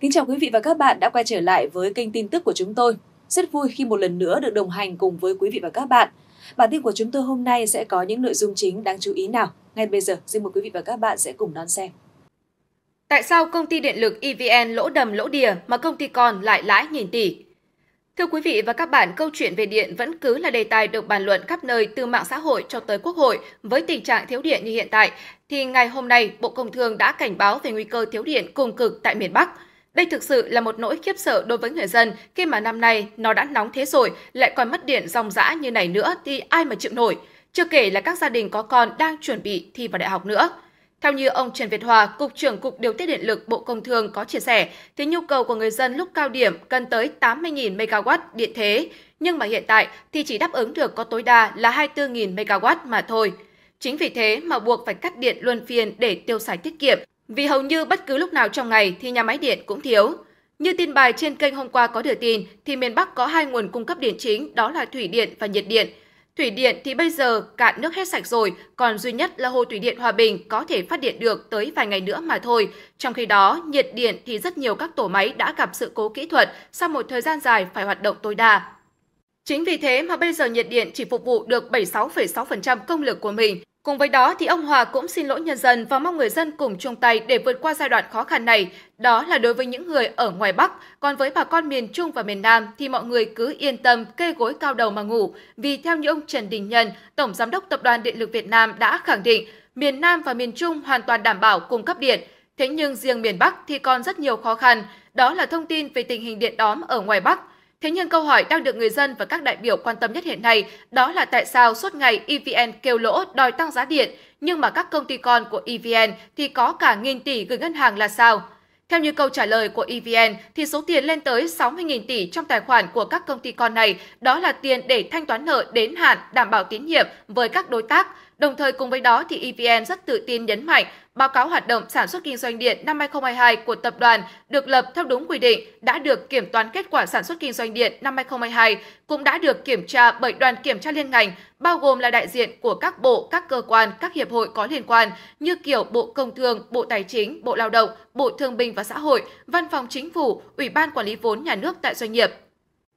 Kính chào quý vị và các bạn đã quay trở lại với kênh tin tức của chúng tôi. Rất vui khi một lần nữa được đồng hành cùng với quý vị và các bạn. Bản tin của chúng tôi hôm nay sẽ có những nội dung chính đáng chú ý nào. Ngay bây giờ, xin mời quý vị và các bạn sẽ cùng đón xem. Tại sao công ty điện lực EVN lỗ đầm lỗ đìa mà công ty con lại lãi nghìn tỷ? Thưa quý vị và các bạn, câu chuyện về điện vẫn cứ là đề tài được bàn luận khắp nơi từ mạng xã hội cho tới quốc hội với tình trạng thiếu điện như hiện tại thì ngày hôm nay Bộ Công Thương đã cảnh báo về nguy cơ thiếu điện cùng cực tại miền Bắc. Đây thực sự là một nỗi khiếp sợ đối với người dân khi mà năm nay nó đã nóng thế rồi lại còn mất điện ròng rã như này nữa thì ai mà chịu nổi. Chưa kể là các gia đình có con đang chuẩn bị thi vào đại học nữa. Theo như ông Trần Việt Hòa, Cục trưởng Cục Điều tiết Điện lực Bộ Công Thương có chia sẻ, thì nhu cầu của người dân lúc cao điểm cần tới 80.000 MW điện thế, nhưng mà hiện tại thì chỉ đáp ứng được có tối đa là 24.000 MW mà thôi. Chính vì thế mà buộc phải cắt điện luân phiên để tiêu xài tiết kiệm, vì hầu như bất cứ lúc nào trong ngày thì nhà máy điện cũng thiếu. Như tin bài trên kênh hôm qua có đưa tin, thì miền Bắc có hai nguồn cung cấp điện chính đó là thủy điện và nhiệt điện – Thủy điện thì bây giờ cạn nước hết sạch rồi, còn duy nhất là hồ thủy điện Hòa Bình có thể phát điện được tới vài ngày nữa mà thôi. Trong khi đó, nhiệt điện thì rất nhiều các tổ máy đã gặp sự cố kỹ thuật sau một thời gian dài phải hoạt động tối đa. Chính vì thế mà bây giờ nhiệt điện chỉ phục vụ được 76,6% công lực của mình, Cùng với đó thì ông Hòa cũng xin lỗi nhân dân và mong người dân cùng chung tay để vượt qua giai đoạn khó khăn này. Đó là đối với những người ở ngoài Bắc, còn với bà con miền Trung và miền Nam thì mọi người cứ yên tâm kê gối cao đầu mà ngủ. Vì theo như ông Trần Đình Nhân, Tổng Giám đốc Tập đoàn Điện lực Việt Nam đã khẳng định, miền Nam và miền Trung hoàn toàn đảm bảo cung cấp điện. Thế nhưng riêng miền Bắc thì còn rất nhiều khó khăn. Đó là thông tin về tình hình điện đóm ở ngoài Bắc – Thế nhưng câu hỏi đang được người dân và các đại biểu quan tâm nhất hiện nay đó là tại sao suốt ngày EVN kêu lỗ đòi tăng giá điện, nhưng mà các công ty con của EVN thì có cả nghìn tỷ gửi ngân hàng là sao? Theo như câu trả lời của EVN thì số tiền lên tới 60.000 tỷ trong tài khoản của các công ty con này đó là tiền để thanh toán nợ đến hạn đảm bảo tín nhiệm với các đối tác Đồng thời cùng với đó thì EVN rất tự tin nhấn mạnh báo cáo hoạt động sản xuất kinh doanh điện năm 2022 của tập đoàn được lập theo đúng quy định đã được kiểm toán kết quả sản xuất kinh doanh điện năm 2022 cũng đã được kiểm tra bởi đoàn kiểm tra liên ngành bao gồm là đại diện của các bộ, các cơ quan, các hiệp hội có liên quan như kiểu Bộ Công Thương, Bộ Tài chính, Bộ Lao động, Bộ Thương binh và Xã hội, Văn phòng Chính phủ, Ủy ban Quản lý vốn nhà nước tại doanh nghiệp.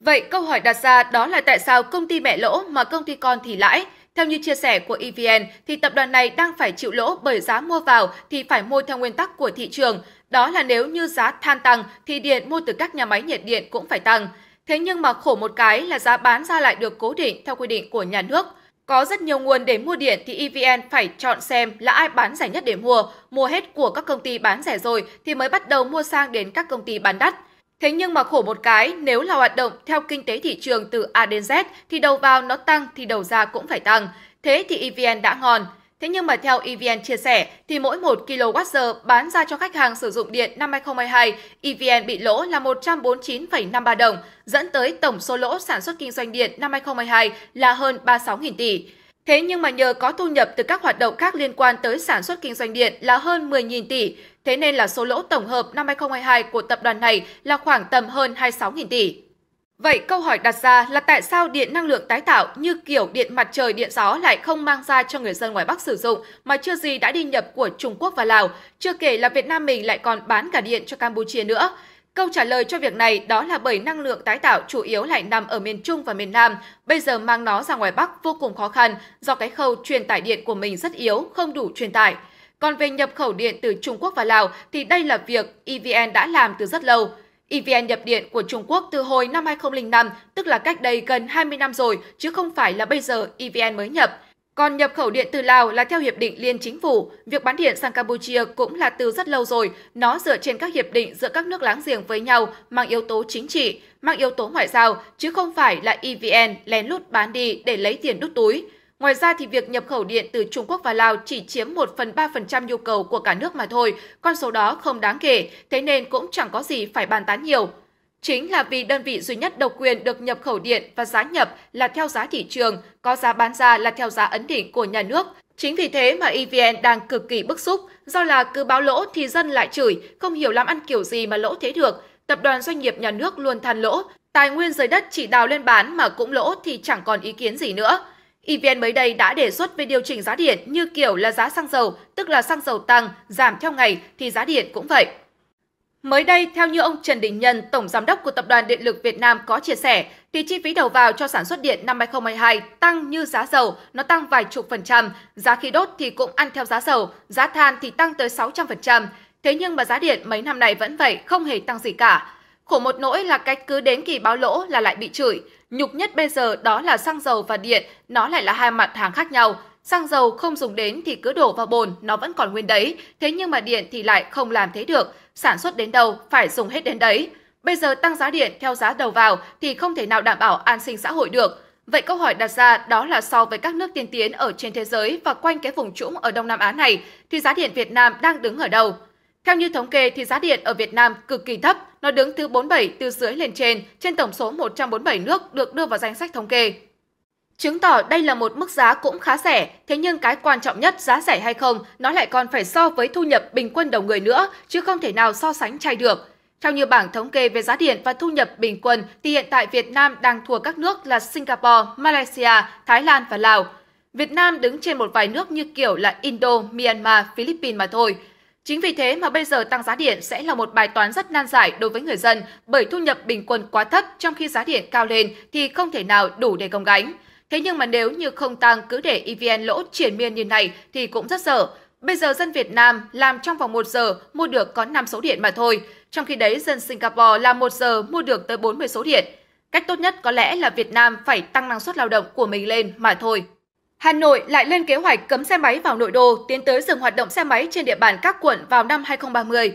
Vậy câu hỏi đặt ra đó là tại sao công ty mẹ lỗ mà công ty con thì lãi? Theo như chia sẻ của EVN, thì tập đoàn này đang phải chịu lỗ bởi giá mua vào thì phải mua theo nguyên tắc của thị trường. Đó là nếu như giá than tăng thì điện mua từ các nhà máy nhiệt điện cũng phải tăng. Thế nhưng mà khổ một cái là giá bán ra lại được cố định theo quy định của nhà nước. Có rất nhiều nguồn để mua điện thì EVN phải chọn xem là ai bán rẻ nhất để mua, mua hết của các công ty bán rẻ rồi thì mới bắt đầu mua sang đến các công ty bán đắt. Thế nhưng mà khổ một cái, nếu là hoạt động theo kinh tế thị trường từ A đến Z thì đầu vào nó tăng thì đầu ra cũng phải tăng. Thế thì EVN đã ngon. Thế nhưng mà theo EVN chia sẻ thì mỗi 1 kWh bán ra cho khách hàng sử dụng điện năm 2022, EVN bị lỗ là 149,53 đồng, dẫn tới tổng số lỗ sản xuất kinh doanh điện năm 2022 là hơn 36.000 tỷ. Thế nhưng mà nhờ có thu nhập từ các hoạt động khác liên quan tới sản xuất kinh doanh điện là hơn 10.000 tỷ, thế nên là số lỗ tổng hợp năm 2022 của tập đoàn này là khoảng tầm hơn 26.000 tỷ. Vậy câu hỏi đặt ra là tại sao điện năng lượng tái tạo như kiểu điện mặt trời, điện gió lại không mang ra cho người dân ngoài Bắc sử dụng mà chưa gì đã đi nhập của Trung Quốc và Lào, chưa kể là Việt Nam mình lại còn bán cả điện cho Campuchia nữa. Câu trả lời cho việc này đó là bởi năng lượng tái tạo chủ yếu lại nằm ở miền Trung và miền Nam, bây giờ mang nó ra ngoài Bắc vô cùng khó khăn do cái khâu truyền tải điện của mình rất yếu, không đủ truyền tải. Còn về nhập khẩu điện từ Trung Quốc và Lào thì đây là việc EVN đã làm từ rất lâu. EVN nhập điện của Trung Quốc từ hồi năm 2005, tức là cách đây gần 20 năm rồi, chứ không phải là bây giờ EVN mới nhập. Còn nhập khẩu điện từ Lào là theo hiệp định liên chính phủ, việc bán điện sang Campuchia cũng là từ rất lâu rồi, nó dựa trên các hiệp định giữa các nước láng giềng với nhau mang yếu tố chính trị, mang yếu tố ngoại giao, chứ không phải là EVN lén lút bán đi để lấy tiền đút túi. Ngoài ra thì việc nhập khẩu điện từ Trung Quốc và Lào chỉ chiếm 1 phần 3% nhu cầu của cả nước mà thôi, con số đó không đáng kể, thế nên cũng chẳng có gì phải bàn tán nhiều chính là vì đơn vị duy nhất độc quyền được nhập khẩu điện và giá nhập là theo giá thị trường, có giá bán ra là theo giá ấn định của nhà nước. Chính vì thế mà EVN đang cực kỳ bức xúc, do là cứ báo lỗ thì dân lại chửi, không hiểu làm ăn kiểu gì mà lỗ thế được. Tập đoàn doanh nghiệp nhà nước luôn than lỗ, tài nguyên dưới đất chỉ đào lên bán mà cũng lỗ thì chẳng còn ý kiến gì nữa. EVN mới đây đã đề xuất về điều chỉnh giá điện như kiểu là giá xăng dầu, tức là xăng dầu tăng, giảm theo ngày thì giá điện cũng vậy. Mới đây, theo như ông Trần Đình Nhân, Tổng Giám đốc của Tập đoàn Điện lực Việt Nam có chia sẻ, thì chi phí đầu vào cho sản xuất điện năm 2022 tăng như giá dầu, nó tăng vài chục phần trăm, giá khí đốt thì cũng ăn theo giá dầu, giá than thì tăng tới 600%. Thế nhưng mà giá điện mấy năm này vẫn vậy, không hề tăng gì cả. Khổ một nỗi là cách cứ đến kỳ báo lỗ là lại bị chửi. Nhục nhất bây giờ đó là xăng dầu và điện, nó lại là hai mặt hàng khác nhau. Xăng dầu không dùng đến thì cứ đổ vào bồn, nó vẫn còn nguyên đấy. Thế nhưng mà điện thì lại không làm thế được. Sản xuất đến đâu, phải dùng hết đến đấy. Bây giờ tăng giá điện theo giá đầu vào thì không thể nào đảm bảo an sinh xã hội được. Vậy câu hỏi đặt ra đó là so với các nước tiên tiến ở trên thế giới và quanh cái vùng trũng ở Đông Nam Á này thì giá điện Việt Nam đang đứng ở đâu? Theo như thống kê thì giá điện ở Việt Nam cực kỳ thấp, nó đứng thứ 47 từ dưới lên trên trên tổng số 147 nước được đưa vào danh sách thống kê. Chứng tỏ đây là một mức giá cũng khá rẻ, thế nhưng cái quan trọng nhất giá rẻ hay không, nó lại còn phải so với thu nhập bình quân đầu người nữa, chứ không thể nào so sánh chay được. Theo như bảng thống kê về giá điện và thu nhập bình quân, thì hiện tại Việt Nam đang thua các nước là Singapore, Malaysia, Thái Lan và Lào. Việt Nam đứng trên một vài nước như kiểu là Indo, Myanmar, Philippines mà thôi. Chính vì thế mà bây giờ tăng giá điện sẽ là một bài toán rất nan giải đối với người dân bởi thu nhập bình quân quá thấp trong khi giá điện cao lên thì không thể nào đủ để gồng gánh. Thế nhưng mà nếu như không tăng cứ để EVN lỗ triển miên như này thì cũng rất sợ. Bây giờ dân Việt Nam làm trong vòng 1 giờ mua được có 5 số điện mà thôi, trong khi đấy dân Singapore làm 1 giờ mua được tới 40 số điện. Cách tốt nhất có lẽ là Việt Nam phải tăng năng suất lao động của mình lên mà thôi. Hà Nội lại lên kế hoạch cấm xe máy vào nội đô, tiến tới dừng hoạt động xe máy trên địa bàn các quận vào năm 2030.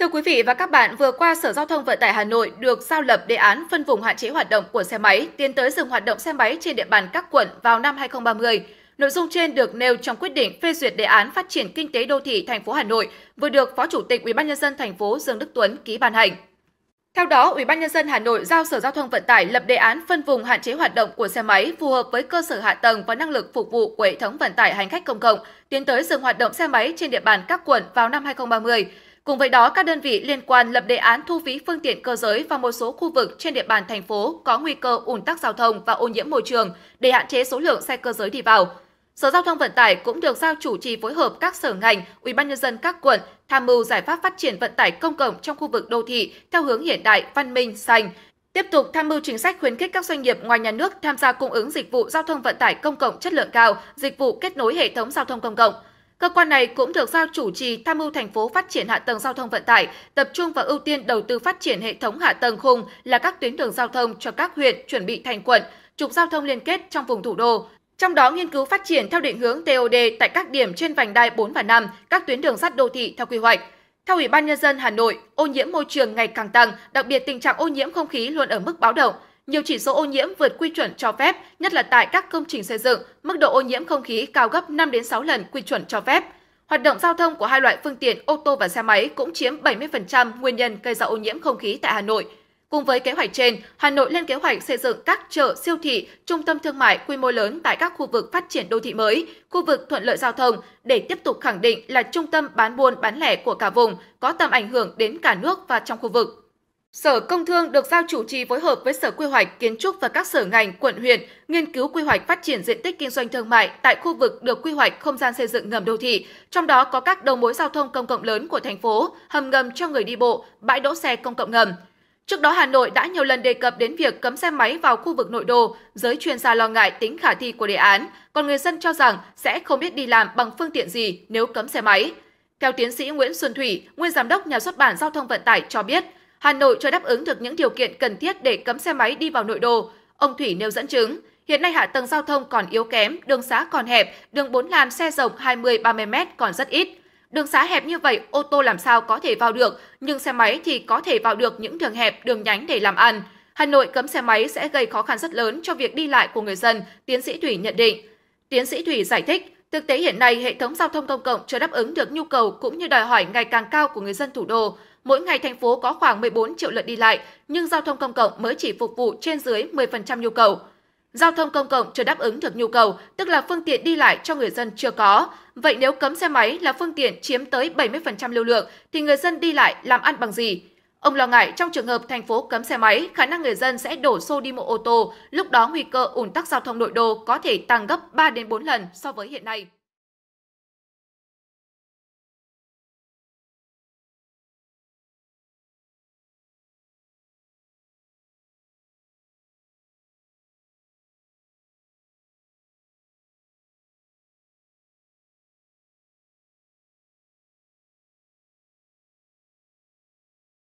Thưa quý vị và các bạn, vừa qua Sở Giao thông Vận tải Hà Nội được giao lập đề án phân vùng hạn chế hoạt động của xe máy, tiến tới dừng hoạt động xe máy trên địa bàn các quận vào năm 2030. Nội dung trên được nêu trong quyết định phê duyệt đề án phát triển kinh tế đô thị thành phố Hà Nội vừa được Phó Chủ tịch UBND thành phố Dương Đức Tuấn ký ban hành. Theo đó, Ủy ban nhân dân Hà Nội giao Sở Giao thông Vận tải lập đề án phân vùng hạn chế hoạt động của xe máy phù hợp với cơ sở hạ tầng và năng lực phục vụ của hệ thống vận tải hành khách công cộng, tiến tới dừng hoạt động xe máy trên địa bàn các quận vào năm 2030. Cùng với đó, các đơn vị liên quan lập đề án thu phí phương tiện cơ giới vào một số khu vực trên địa bàn thành phố có nguy cơ ùn tắc giao thông và ô nhiễm môi trường để hạn chế số lượng xe cơ giới đi vào. Sở Giao thông Vận tải cũng được giao chủ trì phối hợp các sở ngành, UBND các quận tham mưu giải pháp phát triển vận tải công cộng trong khu vực đô thị theo hướng hiện đại, văn minh, xanh, Tiếp tục tham mưu chính sách khuyến khích các doanh nghiệp ngoài nhà nước tham gia cung ứng dịch vụ giao thông vận tải công cộng chất lượng cao, dịch vụ kết nối hệ thống giao thông công cộng. Cơ quan này cũng được giao chủ trì tham mưu thành phố phát triển hạ tầng giao thông vận tải, tập trung và ưu tiên đầu tư phát triển hệ thống hạ tầng khung là các tuyến đường giao thông cho các huyện chuẩn bị thành quận, trục giao thông liên kết trong vùng thủ đô. Trong đó nghiên cứu phát triển theo định hướng TOD tại các điểm trên vành đai 4 và 5, các tuyến đường sắt đô thị theo quy hoạch. Theo Ủy ban nhân dân Hà Nội, ô nhiễm môi trường ngày càng tăng, đặc biệt tình trạng ô nhiễm không khí luôn ở mức báo động. Nhiều chỉ số ô nhiễm vượt quy chuẩn cho phép, nhất là tại các công trình xây dựng, mức độ ô nhiễm không khí cao gấp 5 đến 6 lần quy chuẩn cho phép. Hoạt động giao thông của hai loại phương tiện ô tô và xe máy cũng chiếm 70% nguyên nhân gây ra ô nhiễm không khí tại Hà Nội. Cùng với kế hoạch trên, Hà Nội lên kế hoạch xây dựng các chợ, siêu thị, trung tâm thương mại quy mô lớn tại các khu vực phát triển đô thị mới, khu vực thuận lợi giao thông để tiếp tục khẳng định là trung tâm bán buôn bán lẻ của cả vùng, có tầm ảnh hưởng đến cả nước và trong khu vực. Sở Công Thương được giao chủ trì phối hợp với Sở Quy hoạch, Kiến trúc và các sở ngành, quận huyện nghiên cứu quy hoạch phát triển diện tích kinh doanh thương mại tại khu vực được quy hoạch không gian xây dựng ngầm đô thị, trong đó có các đầu mối giao thông công cộng lớn của thành phố, hầm ngầm cho người đi bộ, bãi đỗ xe công cộng ngầm. Trước đó Hà Nội đã nhiều lần đề cập đến việc cấm xe máy vào khu vực nội đô, giới chuyên gia lo ngại tính khả thi của đề án, còn người dân cho rằng sẽ không biết đi làm bằng phương tiện gì nếu cấm xe máy. Theo tiến sĩ Nguyễn Xuân Thủy, nguyên giám đốc nhà xuất bản Giao thông Vận tải cho biết, Hà Nội chưa đáp ứng được những điều kiện cần thiết để cấm xe máy đi vào nội đô. Ông Thủy nêu dẫn chứng, hiện nay hạ tầng giao thông còn yếu kém, đường xá còn hẹp, đường bốn làn xe rộng 20-30 m còn rất ít. Đường xá hẹp như vậy, ô tô làm sao có thể vào được, nhưng xe máy thì có thể vào được những đường hẹp, đường nhánh để làm ăn. Hà Nội cấm xe máy sẽ gây khó khăn rất lớn cho việc đi lại của người dân, tiến sĩ Thủy nhận định. Tiến sĩ Thủy giải thích, thực tế hiện nay hệ thống giao thông công cộng chưa đáp ứng được nhu cầu cũng như đòi hỏi ngày càng cao của người dân thủ đô. Mỗi ngày thành phố có khoảng 14 triệu lượt đi lại, nhưng giao thông công cộng mới chỉ phục vụ trên dưới 10% nhu cầu. Giao thông công cộng chưa đáp ứng được nhu cầu, tức là phương tiện đi lại cho người dân chưa có. Vậy nếu cấm xe máy là phương tiện chiếm tới 70% lưu lượng, thì người dân đi lại làm ăn bằng gì? Ông lo ngại trong trường hợp thành phố cấm xe máy, khả năng người dân sẽ đổ xô đi mua ô tô, lúc đó nguy cơ ủn tắc giao thông nội đô có thể tăng gấp 3 đến 4 lần so với hiện nay.